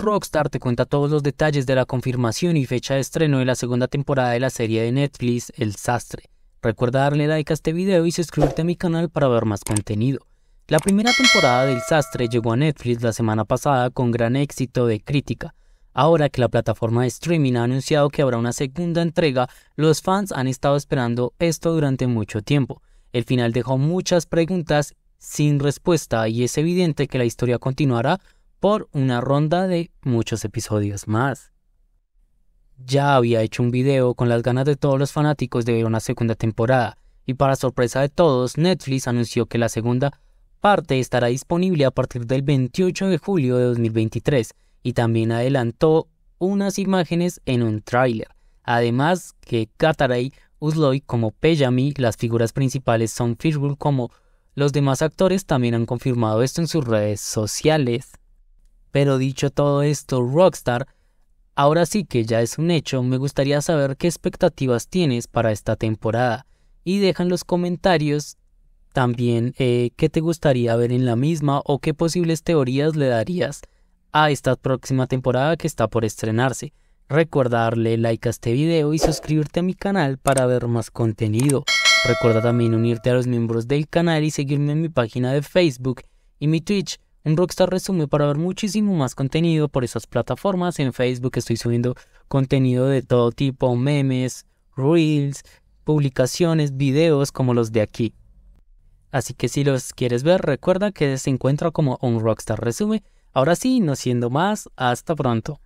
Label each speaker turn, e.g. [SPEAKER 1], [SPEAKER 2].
[SPEAKER 1] Rockstar te cuenta todos los detalles de la confirmación y fecha de estreno de la segunda temporada de la serie de Netflix El Sastre. Recuerda darle like a este video y suscribirte a mi canal para ver más contenido. La primera temporada del Sastre llegó a Netflix la semana pasada con gran éxito de crítica. Ahora que la plataforma de streaming ha anunciado que habrá una segunda entrega, los fans han estado esperando esto durante mucho tiempo. El final dejó muchas preguntas sin respuesta y es evidente que la historia continuará por una ronda de muchos episodios más. Ya había hecho un video con las ganas de todos los fanáticos de ver una segunda temporada, y para sorpresa de todos, Netflix anunció que la segunda parte estará disponible a partir del 28 de julio de 2023, y también adelantó unas imágenes en un tráiler. Además que Kataray Usloy como Peyami, las figuras principales son Fishbull como los demás actores también han confirmado esto en sus redes sociales. Pero dicho todo esto, Rockstar, ahora sí que ya es un hecho, me gustaría saber qué expectativas tienes para esta temporada. Y deja en los comentarios también eh, qué te gustaría ver en la misma o qué posibles teorías le darías a esta próxima temporada que está por estrenarse. Recuerda like a este video y suscribirte a mi canal para ver más contenido. Recuerda también unirte a los miembros del canal y seguirme en mi página de Facebook y mi Twitch un Rockstar Resume para ver muchísimo más contenido por esas plataformas. En Facebook estoy subiendo contenido de todo tipo, memes, reels, publicaciones, videos como los de aquí. Así que si los quieres ver, recuerda que se encuentra como un Rockstar Resume. Ahora sí, no siendo más, hasta pronto.